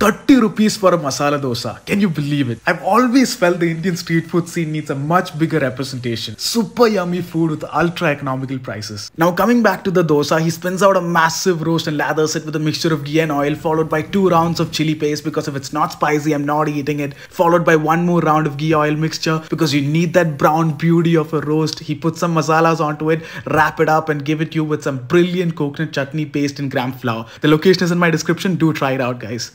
30 rupees for a masala dosa. Can you believe it? I've always felt the Indian street food scene needs a much bigger representation. Super yummy food with ultra economical prices. Now coming back to the dosa, he spins out a massive roast and lathers it with a mixture of ghee and oil followed by two rounds of chili paste because if it's not spicy, I'm not eating it. Followed by one more round of ghee oil mixture because you need that brown beauty of a roast. He puts some masalas onto it, wrap it up and give it you with some brilliant coconut chutney paste and gram flour. The location is in my description. Do try it out guys.